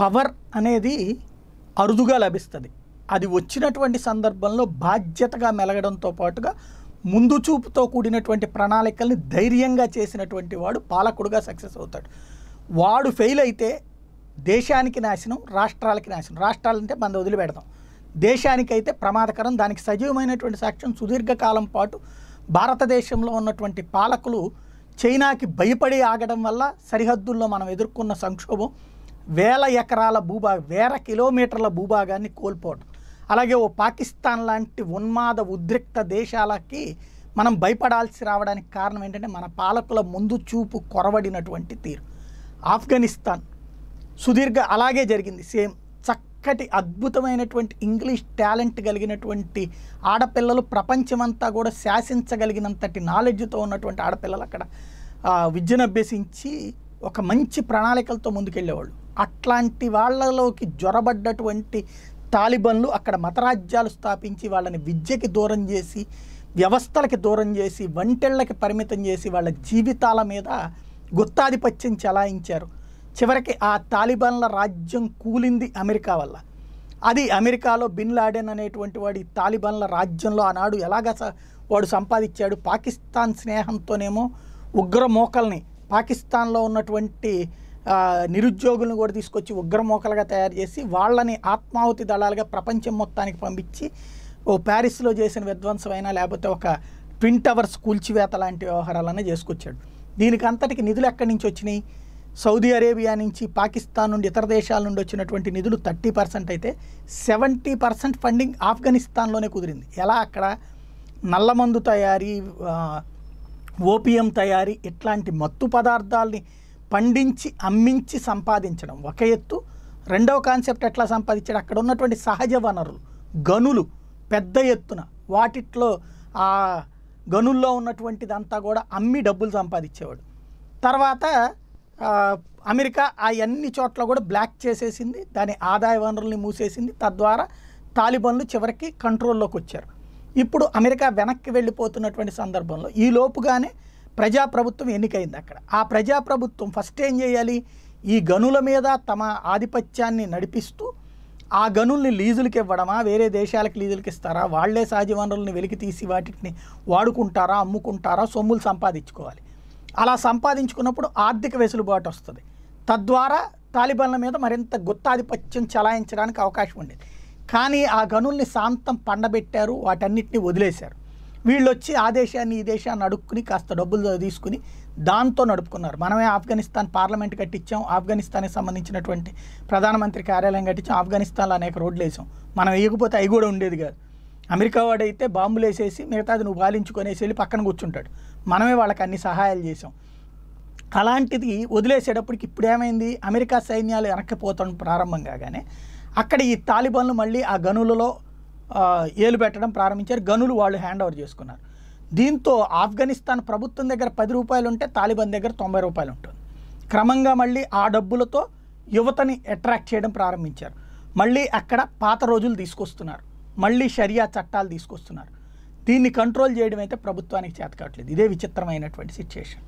power అనేది అరుదుగా లభిస్తుంది అది వచ్చినటువంటి సందర్భంలో బాధ్యతగా మెలగడంతో పాటుగా ముందు చూపుతో కూడినటువంటి ప్రణాళికల్ని ధైర్యంగా చేసినటువంటి వాడు పాలకుడుగా సక్సెస్ అవుతాడు వాడు ఫెయిల్ అయితే దేశానికి నాశనం రాష్ట్రాలకి నాశనం రాష్ట్రాలంటే మంది వదిలిపెడతాం దేశానికైతే ప్రమాదకరం దానికి సజీవమైనటువంటి సాక్ష్యం సుదీర్ఘకాలం పాటు భారతదేశంలో ఉన్నటువంటి పాలకులు చైనాకి భయపడి ఆగడం వల్ల సరిహద్దుల్లో మనం ఎదుర్కొన్న సంక్షోభం వేల ఎకరాల భూభాగం వేల కిలోమీటర్ల భూభాగాన్ని కోల్పోవటం అలాగే ఓ పాకిస్తాన్ లాంటి ఉన్మాద ఉద్రిక్త దేశాలకి మనం భయపడాల్సి రావడానికి కారణం ఏంటంటే మన పాలకుల ముందు చూపు కొరవడినటువంటి తీరు ఆఫ్ఘనిస్తాన్ సుదీర్ఘ అలాగే జరిగింది సేమ్ చక్కటి అద్భుతమైనటువంటి ఇంగ్లీష్ టాలెంట్ కలిగినటువంటి ఆడపిల్లలు ప్రపంచమంతా కూడా శాసించగలిగినంతటి నాలెడ్జ్తో ఉన్నటువంటి ఆడపిల్లలు అక్కడ విద్యను అభ్యసించి ఒక మంచి ప్రణాళికలతో ముందుకెళ్ళేవాళ్ళు అట్లాంటి వాళ్ళలోకి జ్వరబడ్డటువంటి తాలిబన్లు అక్కడ మతరాజ్యాలు స్థాపించి వాళ్ళని విద్యకి దూరం చేసి వ్యవస్థలకి దూరం చేసి వంటెళ్ళకి పరిమితం చేసి వాళ్ళ జీవితాల మీద గుత్తాధిపత్యం చలాయించారు చివరికి ఆ తాలిబాన్ల రాజ్యం కూలింది అమెరికా వల్ల అది అమెరికాలో బిన్ లాడెన్ అనేటువంటి వాడి తాలిబాన్ల రాజ్యంలో ఆనాడు ఎలాగ వాడు సంపాదించాడు పాకిస్తాన్ స్నేహంతోనేమో ఉగ్ర మోకల్ని పాకిస్తాన్లో ఉన్నటువంటి నిరుద్యోగులను కూడా తీసుకొచ్చి ఉగ్రమోకలుగా తయారు చేసి వాళ్ళని ఆత్మాహుతి దళాలుగా ప్రపంచం మొత్తానికి పంపించి ఓ ప్యారిస్లో చేసిన విధ్వంసమైనా లేకపోతే ఒక ట్విన్ టవర్స్ కూల్చివేత లాంటి వ్యవహారాలనే చేసుకొచ్చాడు దీనికి అంతటికి నిధులు ఎక్కడి నుంచి వచ్చినాయి సౌదీ అరేబియా నుంచి పాకిస్తాన్ నుండి ఇతర దేశాల నుండి వచ్చినటువంటి నిధులు థర్టీ పర్సెంట్ అయితే సెవెంటీ పర్సెంట్ ఫండింగ్ ఆఫ్ఘనిస్తాన్లోనే కుదిరింది ఎలా అక్కడ నల్లమందు తయారీ ఓపియం తయారీ ఇట్లాంటి మత్తు పదార్థాలని పండించి అమ్మించి సంపాదించడం ఒక ఎత్తు రెండవ కాన్సెప్ట్ ఎట్లా సంపాదించాడు అక్కడ ఉన్నటువంటి సహజ వనరులు గనులు పెద్ద ఎత్తున వాటిట్లో ఆ గనుల్లో ఉన్నటువంటిదంతా కూడా అమ్మి డబ్బులు సంపాదించేవాడు తర్వాత అమెరికా ఆ అన్ని చోట్ల కూడా బ్లాక్ చేసేసింది దాని ఆదాయ వనరుల్ని మూసేసింది తద్వారా తాలిబన్లు చివరికి కంట్రోల్లోకి వచ్చారు ఇప్పుడు అమెరికా వెనక్కి వెళ్ళిపోతున్నటువంటి సందర్భంలో ఈ లోపుగానే ప్రజాప్రభుత్వం ఎన్నికైంది అక్కడ ఆ ప్రజాప్రభుత్వం ఫస్ట్ ఏం చేయాలి ఈ గనుల మీద తమ ఆధిపత్యాన్ని నడిపిస్తూ ఆ గనుల్ని లీజులకి ఇవ్వడమా వేరే దేశాలకు లీజులకి ఇస్తారా వాళ్లే సహజ వనరులను వెలికి తీసి వాటిని వాడుకుంటారా అమ్ముకుంటారా సొమ్ములు సంపాదించుకోవాలి అలా సంపాదించుకున్నప్పుడు ఆర్థిక వెసులుబాటు వస్తుంది తద్వారా తాలిబాన్ల మీద మరింత గుత్తాధిపత్యం చలాయించడానికి అవకాశం ఉండేది కానీ ఆ గనుల్ని శాంతం పండబెట్టారు వాటన్నిటిని వదిలేశారు వీళ్ళు వచ్చి ఆ దేశాన్ని ఈ దేశాన్ని అడుక్కుని కాస్త డబ్బులు తీసుకుని దాంతో నడుపుకున్నారు మనమే ఆఫ్ఘనిస్తాన్ పార్లమెంట్ కట్టించాం ఆఫ్ఘనిస్తాన్కి సంబంధించినటువంటి ప్రధానమంత్రి కార్యాలయం కట్టించాం ఆఫ్ఘనిస్తాన్లో అనేక రోడ్లు వేసాం మనం వేయకపోతే అవి కూడా ఉండేది కాదు అమెరికా వాడైతే బాంబులు వేసేసి మిగతాది నువ్వు బాలించుకునేసి వెళ్ళి పక్కన కూర్చుంటాడు మనమే వాళ్ళకి అన్ని సహాయాలు చేసాం అలాంటిది వదిలేసేటప్పటికి ఇప్పుడేమైంది అమెరికా సైన్యాలు వెనక్కిపోతాం ప్రారంభం కాగానే అక్కడ ఈ తాలిబాన్లు మళ్ళీ ఆ గనులలో ఏలు పెట్టడం ప్రారంభించారు గనులు వాళ్ళు హ్యాండ్ ఓవర్ చేసుకున్నారు దీంతో ఆఫ్ఘనిస్తాన్ ప్రభుత్వం దగ్గర పది రూపాయలు ఉంటే తాలిబాన్ దగ్గర తొంభై రూపాయలు ఉంటుంది క్రమంగా మళ్ళీ ఆ డబ్బులతో యువతని అట్రాక్ట్ చేయడం ప్రారంభించారు మళ్ళీ అక్కడ పాత రోజులు తీసుకొస్తున్నారు మళ్ళీ షరియా చట్టాలు తీసుకొస్తున్నారు దీన్ని కంట్రోల్ చేయడం అయితే ప్రభుత్వానికి చేతకావట్లేదు ఇదే విచిత్రమైనటువంటి సిచ్యుయేషన్